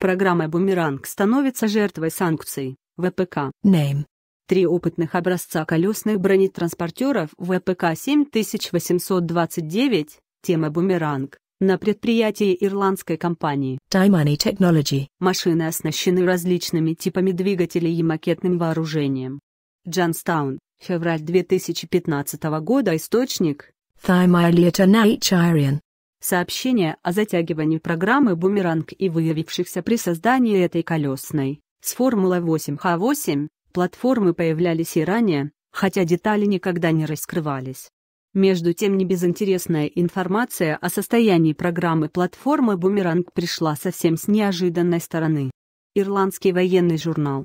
Программа «Бумеранг» становится жертвой санкций. ВПК. Name. Три опытных образца колесных бронетранспортеров ВПК-7829, тема «Бумеранг», на предприятии ирландской компании. Taimani Technology. Машины оснащены различными типами двигателей и макетным вооружением. Джанстаун, февраль 2015 года, источник. Thymileton H. Сообщение о затягивании программы «Бумеранг» и выявившихся при создании этой колесной с формулой 8Х8 платформы появлялись и ранее, хотя детали никогда не раскрывались. Между тем небезынтересная информация о состоянии программы платформы «Бумеранг» пришла совсем с неожиданной стороны. Ирландский военный журнал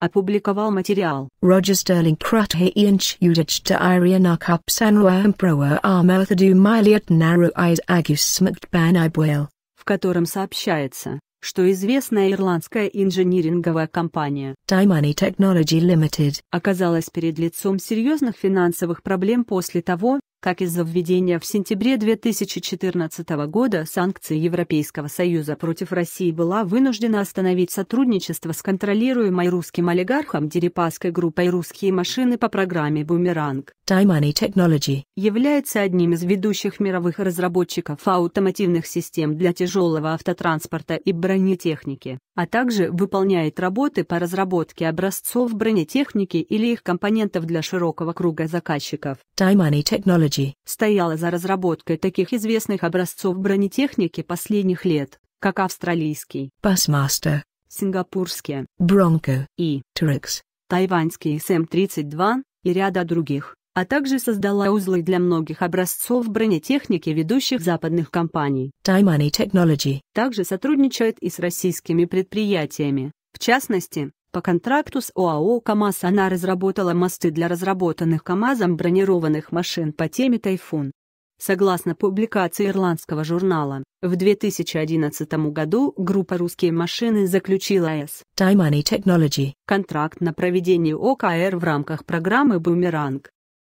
опубликовал материал Roger Sterling Cruthainch Udich to Irian Arcup Sanwa Emperor Armerthadu Miliat Narrow Eyes Agus Smutban Ibwell, в котором сообщается, что известная ирландская инжиниринговая компания Timani Technology Limited оказалась перед лицом серьезных финансовых проблем после того, как из-за введения в сентябре 2014 года санкций Европейского Союза против России была вынуждена остановить сотрудничество с контролируемой русским олигархом Дерипаской группой «Русские машины» по программе «Бумеранг». Таймани Technology является одним из ведущих мировых разработчиков автомативных систем для тяжелого автотранспорта и бронетехники, а также выполняет работы по разработке образцов бронетехники или их компонентов для широкого круга заказчиков. Таймани Technology Technology стояла за разработкой таких известных образцов бронетехники последних лет, как австралийский Passmaster, сингапурские Bronco и Trix, тайваньский SM-32 эм и ряда других, а также создала узлы для многих образцов бронетехники ведущих западных компаний. Taimani Technology также сотрудничает и с российскими предприятиями, в частности, по контракту с ОАО «КамАЗ» она разработала мосты для разработанных «КамАЗом» бронированных машин по теме «Тайфун». Согласно публикации ирландского журнала, в 2011 году группа «Русские машины» заключила с Таймани Technology контракт на проведение ОКР в рамках программы «Бумеранг».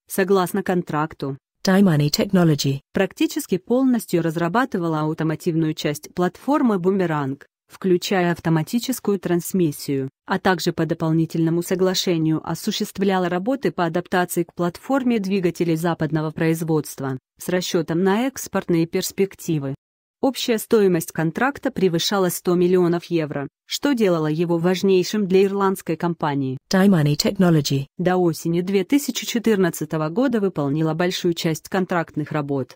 Согласно контракту, Таймани Technology практически полностью разрабатывала аутомативную часть платформы «Бумеранг», включая автоматическую трансмиссию, а также по дополнительному соглашению осуществляла работы по адаптации к платформе двигателей западного производства, с расчетом на экспортные перспективы. Общая стоимость контракта превышала 100 миллионов евро, что делало его важнейшим для ирландской компании. Dimani Technology до осени 2014 года выполнила большую часть контрактных работ,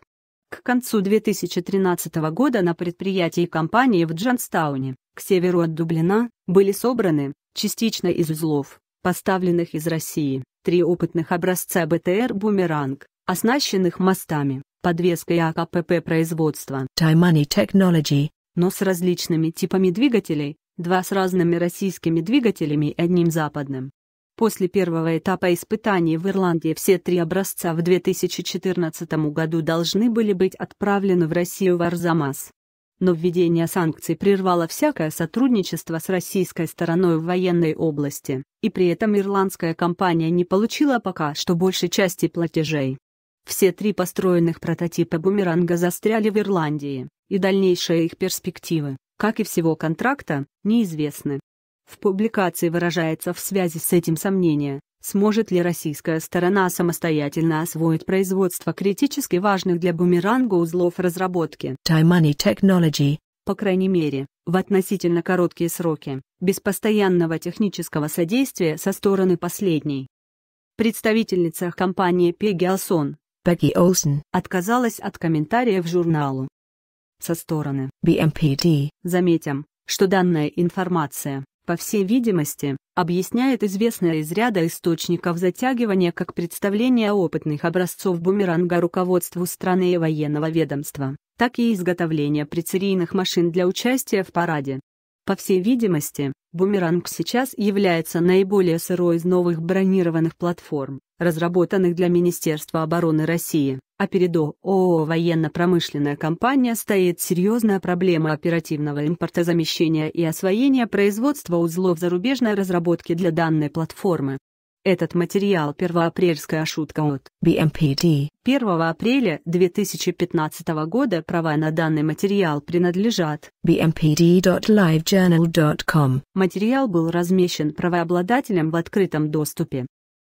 к концу 2013 года на предприятии компании в Джонстауне, к северу от Дублина, были собраны, частично из узлов, поставленных из России, три опытных образца БТР «Бумеранг», оснащенных мостами, подвеской АКПП производства Таймани Technology, но с различными типами двигателей, два с разными российскими двигателями и одним западным. После первого этапа испытаний в Ирландии все три образца в 2014 году должны были быть отправлены в Россию в Арзамас. Но введение санкций прервало всякое сотрудничество с российской стороной в военной области, и при этом ирландская компания не получила пока что большей части платежей. Все три построенных прототипа бумеранга застряли в Ирландии, и дальнейшие их перспективы, как и всего контракта, неизвестны. В публикации выражается в связи с этим сомнение, сможет ли российская сторона самостоятельно освоить производство критически важных для бумеранга узлов разработки. Time Technology по крайней мере, в относительно короткие сроки, без постоянного технического содействия со стороны последней. Представительница компании Пегги Олсон Пегги Олсен отказалась от комментариев журналу. Со стороны BMPD заметим, что данная информация по всей видимости, объясняет известное из ряда источников затягивания как представление опытных образцов бумеранга руководству страны и военного ведомства, так и изготовление прицерийных машин для участия в параде. По всей видимости, Бумеранг сейчас является наиболее сырой из новых бронированных платформ, разработанных для Министерства обороны России, а перед ООО «Военно-промышленная компания» стоит серьезная проблема оперативного импортозамещения и освоения производства узлов зарубежной разработки для данной платформы. Этот материал – первоапрельская шутка от BMPD. 1 апреля 2015 года права на данный материал принадлежат bmpd.livejournal.com. Материал был размещен правообладателем в открытом доступе.